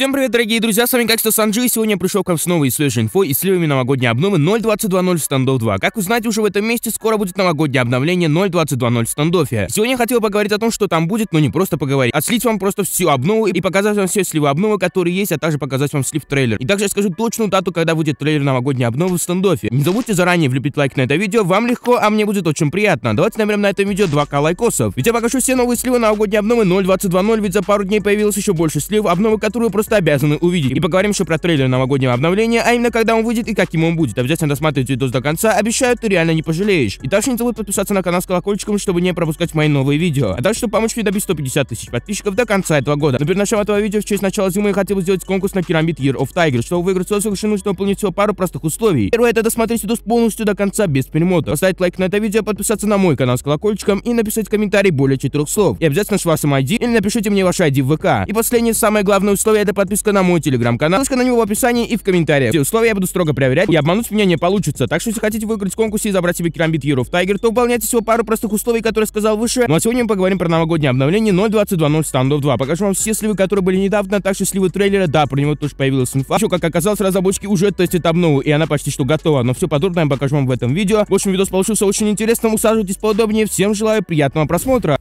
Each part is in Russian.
Всем привет, дорогие друзья, с вами как то Санджи, и сегодня я пришел к вам с новой свежей инфой и сливами новогодней обновы 0.22.0 в стандов 2. Как узнать, уже в этом месте скоро будет новогоднее обновление 0.22.0 в стандофе. Сегодня я хотел поговорить о том, что там будет, но не просто поговорить, а слить вам просто всю обнову и показать вам все сливы обновы, которые есть, а также показать вам слив трейлер. И также я скажу точную дату, когда будет трейлер новогодней обновы в стандофе. Не забудьте заранее влюбить лайк на это видео, вам легко, а мне будет очень приятно. Давайте наберем на этом видео 2к лайкосов. Ведь я покажу все новые сливы новогодней обновы 0.22.0, ведь за пару дней появилось еще больше слив обновы, которые просто просто обязаны увидеть. И поговорим еще про трейлер новогоднего обновления, а именно когда он выйдет и каким он будет. Обязательно досматривайте видос до конца, обещаю, ты реально не пожалеешь. И также не забудь подписаться на канал с колокольчиком, чтобы не пропускать мои новые видео. А также, чтобы помочь мне добить 150 тысяч подписчиков до конца этого года. Но перед началом этого видео в честь начала зимы я хотел бы сделать конкурс на пирамид Year of Tiger. Чтобы выиграть все, совершенно нужно выполнить всего пару простых условий. Первое это досмотреть видос полностью до конца без перемота. Поставить лайк на это видео, подписаться на мой канал с колокольчиком и написать комментарий более четырех слов. И обязательно с вашим ID или напишите мне ваш ID в ВК. И последнее самое главное условие это это подписка на мой телеграм-канал. Ссылка на него в описании и в комментариях. Все условия я буду строго проверять, и обмануть меня не получится. Так что, если хотите выиграть в конкурсе и забрать себе керамбит Hero в Tiger, то выполняйте всего пару простых условий, которые сказал выше. Ну а сегодня мы поговорим про новогоднее обновление 0.22.0 Standoff 2. Покажу вам все сливы, которые были недавно, так что сливы трейлера, да, про него тоже появилась инфа. Еще, как оказалось, разработчики уже тестят обнову, и она почти что готова, но все подробное я покажу вам в этом видео. В общем, видос получился очень интересным, усаживайтесь поудобнее, всем желаю приятного просмотра.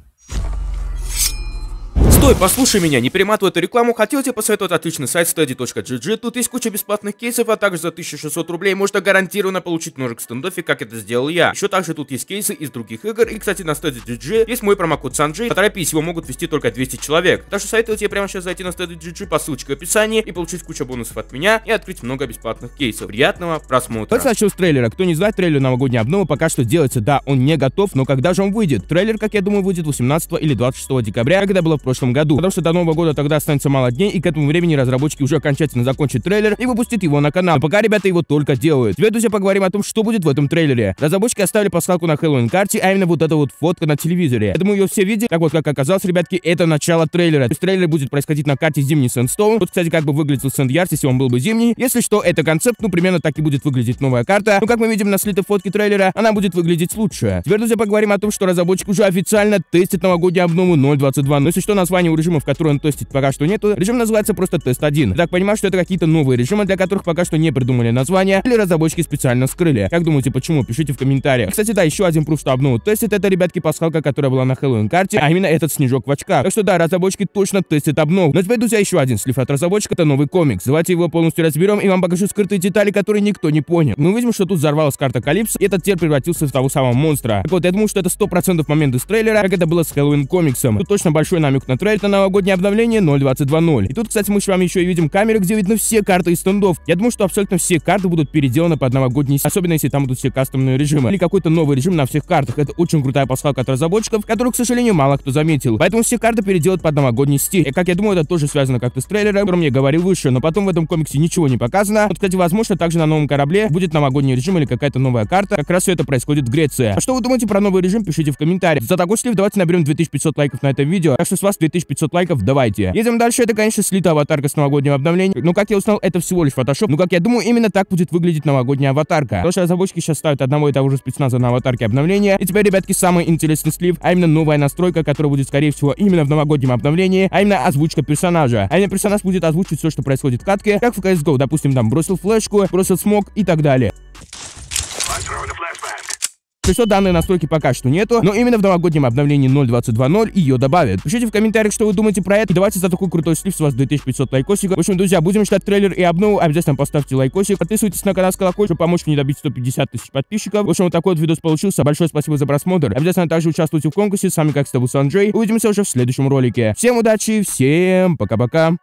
Стой, послушай меня, не перематывай эту рекламу, хотел тебе посоветовать отличный сайт study.gg, тут есть куча бесплатных кейсов, а также за 1600 рублей можно гарантированно получить ножик в как это сделал я. Еще также тут есть кейсы из других игр, и, кстати, на study.gg есть мой промокод Sanjay. поторопись, его могут вести только 200 человек. Так что советую тебе прямо сейчас зайти на study.gg по ссылочке в описании и получить кучу бонусов от меня и открыть много бесплатных кейсов. Приятного просмотра. Давайте начнем с трейлера. Кто не знает, трейлер новогодней обновы пока что делается, да, он не готов, но когда же он выйдет? Трейлер, как я думаю, выйдет 18 или 26 декабря, когда было в прошлом 2019 году, потому что до Нового года тогда останется мало дней, и к этому времени разработчики уже окончательно закончат трейлер и выпустят его на канал. Но а пока ребята его только делают. Теперь, друзья, поговорим о том, что будет в этом трейлере. Разработчики оставили посылку на Хэллоуин карте, а именно вот эта вот фотка на телевизоре. Поэтому ее все видели. Так вот, как оказалось, ребятки, это начало трейлера. То есть трейлер будет происходить на карте зимний Сэндстоун. Вот, кстати, как бы выглядел Сэнд-Ярс, если он был бы зимний. Если что, это концепт, ну, примерно так и будет выглядеть новая карта. Но, ну, как мы видим на слитой фотке трейлера, она будет выглядеть лучше. Теперь, друзья, поговорим о том, что разработчик уже официально тестит новогоднюю обнову 0.22. Ну, если что, название названий у режимов, которые он тестит, пока что нету. Режим называется просто тест 1. Так понимаю, что это какие-то новые режимы, для которых пока что не придумали названия, или разработчики специально скрыли. Как думаете, почему? Пишите в комментариях. Кстати, да, еще один пруф, что обнову тестит, это, ребятки, пасхалка, которая была на Хэллоуин карте, а именно этот снежок в очках. Так что да, разработчики точно тестят обнову. Но ну, а теперь, друзья, еще один слив от разработчика, это новый комикс. Давайте его полностью разберем и вам покажу скрытые детали, которые никто не понял. Мы видим, что тут взорвалась карта Калипс, и этот тир превратился в того самого монстра. Так вот, я думаю, что это 100% момент из трейлера, как это было с Хэллоуин комиксом. Тут точно большой намек на трейлер, отправить на новогоднее обновление 0.22.0. И тут, кстати, мы с вами еще и видим камеры, где видно все карты из стендов. Я думаю, что абсолютно все карты будут переделаны под новогодний, особенно если там будут все кастомные режимы. Или какой-то новый режим на всех картах. Это очень крутая пасхалка от разработчиков, которую, к сожалению, мало кто заметил. Поэтому все карты переделают под новогодний стиль. И, как я думаю, это тоже связано как-то с трейлером, о котором я говорил выше, но потом в этом комиксе ничего не показано. Вот, кстати, возможно, также на новом корабле будет новогодний режим или какая-то новая карта. Как раз все это происходит в Греции. А что вы думаете про новый режим, пишите в комментариях. За такой слив давайте наберем 2500 лайков на это видео. Так что с вас 2000 2500 лайков, давайте. Едем дальше, это, конечно, слита аватарка с новогоднего обновления. Но, как я узнал, это всего лишь фотошоп. Ну, как я думаю, именно так будет выглядеть новогодняя аватарка. Потому разработчики сейчас ставят одного и того же спецназа на аватарке обновления. И теперь, ребятки, самый интересный слив, а именно новая настройка, которая будет, скорее всего, именно в новогоднем обновлении, а именно озвучка персонажа. А именно персонаж будет озвучивать все, что происходит в катке, как в CSGO, допустим, там бросил флешку, бросил смог и так далее. Если все данные настройки пока что нету, но именно в новогоднем обновлении 0.22.0 ее добавят. Пишите в комментариях, что вы думаете про это, и давайте за такой крутой слив с вас 2500 лайкосиков. В общем, друзья, будем ждать трейлер и обнову, обязательно поставьте лайкосик, подписывайтесь на канал с колокольчиком, чтобы помочь мне добить 150 тысяч подписчиков. В общем, вот такой вот видос получился, большое спасибо за просмотр. Обязательно также участвуйте в конкурсе, с вами как с тобой Санджей. Увидимся уже в следующем ролике. Всем удачи, всем пока-пока.